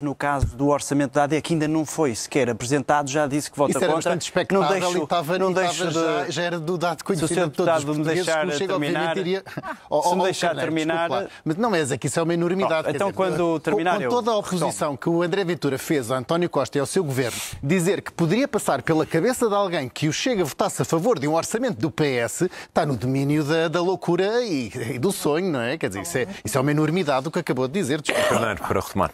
No caso do orçamento da AD, que ainda não foi sequer apresentado, já disse que vota Isso era contra. Bastante não deixo, estava, não deixo de... já, já era do dado conhecimento de todos os me deixar que terminar, iria... ou, se me deixar Carneiro, terminar, mas não é é que isso é uma enormidade. Bom, então dizer, quando terminar com, com toda a oposição que o André Ventura fez a António Costa e ao seu governo, dizer que poderia passar pela cabeça de alguém que o chega votasse a favor de um orçamento do PS está no domínio da, da loucura e, e, do sonho, não é? Quer dizer, isso é, isso é uma enormidade o que acabou de dizer. Desculpa. Carneiro, para retomar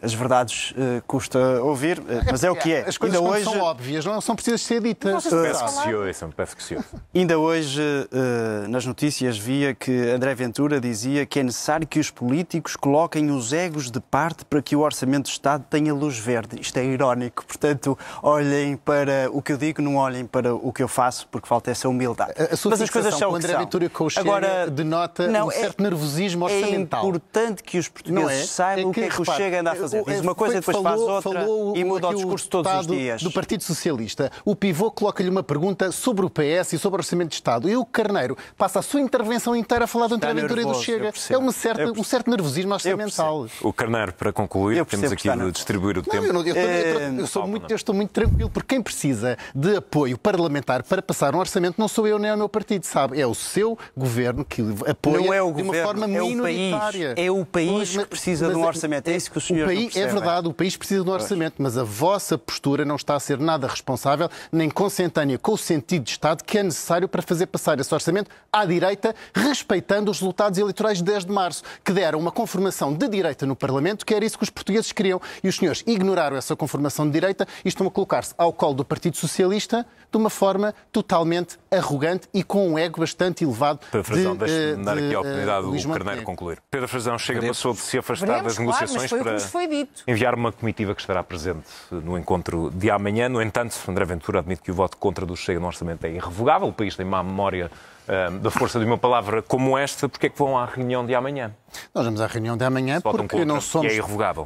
as verdades uh, custa ouvir, uh, mas é, o que é. As coisas hoje... são óbvias, não são precisas ser ditas. peço que se ouça, peço que se ouça. Ainda hoje, uh, nas notícias, via que André Ventura dizia que é necessário que os políticos coloquem os egos de parte para que o Orçamento do Estado tenha luz verde. Isto é irónico, portanto, olhem para o que eu digo, não olhem para o que eu faço, porque falta essa humildade. A, a mas as coisas são o que André são. Ventura com o Agora, denota não, um certo é, nervosismo é orçamental. É importante que os é? portugueses é? saibam é que, o que é que o Chega anda a fazer fazer. Diz uma coisa, depois falou, faz outra falou e muda o discurso todos os dias. Do Partido Socialista, o pivô coloca-lhe uma pergunta sobre o PS e sobre o Orçamento de Estado. E o Carneiro passa a sua intervenção inteira a falar do André e do Chega. É uma certa, um certo nervosismo orçamental. O Carneiro, para concluir, temos aqui de distribuir o tempo. Eu, não, eu, eh, eu, sou muito, eu estou muito tranquilo, porque quem precisa de apoio parlamentar para passar um orçamento não sou eu nem é o meu partido, sabe? É o seu governo que apoia não é o governo, de uma forma é minoritária. O país, é o país é que precisa mas, de um é orçamento. É isso que o senhor aí é verdade, o país precisa de um orçamento, pois. mas a vossa postura não está a ser nada responsável, nem consentânea com o sentido de Estado que é necessário para fazer passar esse orçamento à direita, respeitando os resultados eleitorais de 10 de março, que deram uma conformação de direita no Parlamento, que era isso que os portugueses queriam. E os senhores ignoraram essa conformação de direita e estão a colocar-se ao colo do Partido Socialista de uma forma totalmente arrogante e com um ego bastante elevado. Pedro Frazão, deixe-me eh, dar aqui a eh, oportunidade do Carneiro concluir. Pedro Frazão chega, Veremos. passou de se afastar Veremos, das negociações claro, para dito. Enviar uma comitiva que estará presente no encontro de amanhã. No entanto, André Ventura admite que o voto contra do Chega no orçamento é irrevogável. O país tem má memória da força de uma palavra como esta, porque é que vão à reunião de amanhã? Nós vamos à reunião de amanhã porque não é somos, é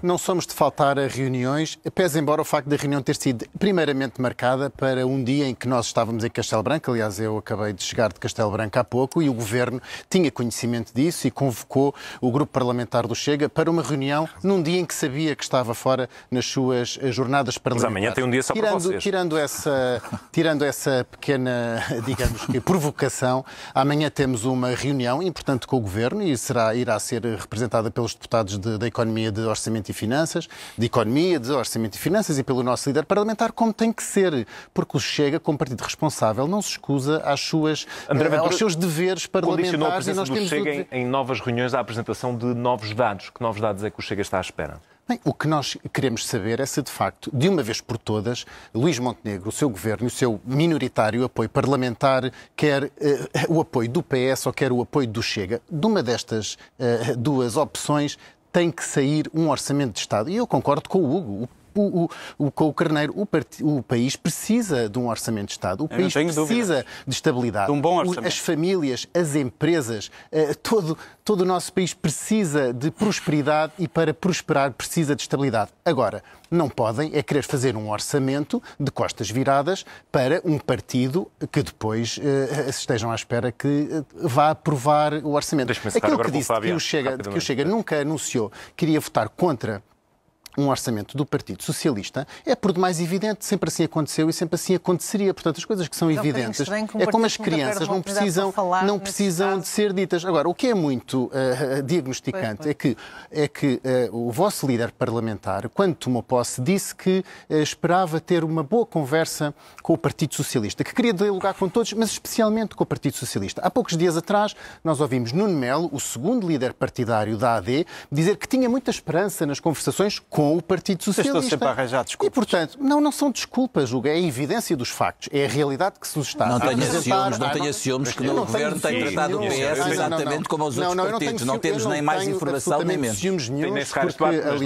não somos de faltar a reuniões, pese embora o facto da reunião ter sido primeiramente marcada para um dia em que nós estávamos em Castelo Branco, aliás eu acabei de chegar de Castelo Branco há pouco e o Governo tinha conhecimento disso e convocou o Grupo Parlamentar do Chega para uma reunião num dia em que sabia que estava fora nas suas eh, jornadas parlamentares. Mas amanhã tem um dia só tirando, para vocês. Tirando essa, tirando essa pequena, digamos que, provocação, Amanhã temos uma reunião importante com o Governo e será, irá ser representada pelos deputados de, da Economia de Orçamento e Finanças, de Economia, de Orçamento e Finanças e pelo nosso líder parlamentar, como tem que ser, porque o Chega, como partido responsável, não se escusa às suas, André eh, Ventura, aos seus deveres parlamentares. a e nós do Chega o... em, em novas reuniões à apresentação de novos dados. Que novos dados é que o Chega está à espera? Bem, o que nós queremos saber é se, de facto, de uma vez por todas, Luís Montenegro, o seu governo, o seu minoritário apoio parlamentar, quer uh, o apoio do PS ou quer o apoio do Chega, de uma destas uh, duas opções tem que sair um orçamento de Estado. E eu concordo com o Hugo. Tipo, o, o, com o Carneiro, o, part... o, país precisa de um orçamento de Estado, o país precisa dúvidas. de estabilidade. De um bom orçamento. As famílias, as empresas, eh, todo, todo o nosso país precisa de prosperidade e para prosperar precisa de estabilidade. Agora, não podem é querer fazer um orçamento de costas viradas para um partido que depois uh, estejam à espera que vá aprovar o orçamento. Aquilo que disse que o Chega, que o Chega nunca anunciou queria votar contra um orçamento do Partido Socialista é por demais evidente, sempre assim aconteceu e sempre assim aconteceria. Portanto, as coisas que são evidentes que um é como as crianças não precisam, não precisam de ser ditas. Agora, o que é muito uh, diagnosticante pois, pois. é que, é que uh, o vosso líder parlamentar, quando tomou posse, disse que uh, esperava ter uma boa conversa com o Partido Socialista, que queria dialogar com todos, mas especialmente com o Partido Socialista. Há poucos dias atrás, nós ouvimos Nuno Melo, o segundo líder partidário da AD, dizer que tinha muita esperança nas conversações com com o Partido Socialista. Estou sempre a arranjar desculpas. E, portanto, não, não são desculpas, Hugo, é a evidência dos factos, é a realidade que se nos está não a tenha ciúmes, Não tenha ciúmes que o Governo tem tratado o PS exatamente como os outros partidos. Não temos nem mais informação nem menos. Não tenho ciúmes nenhum, porque, aliás...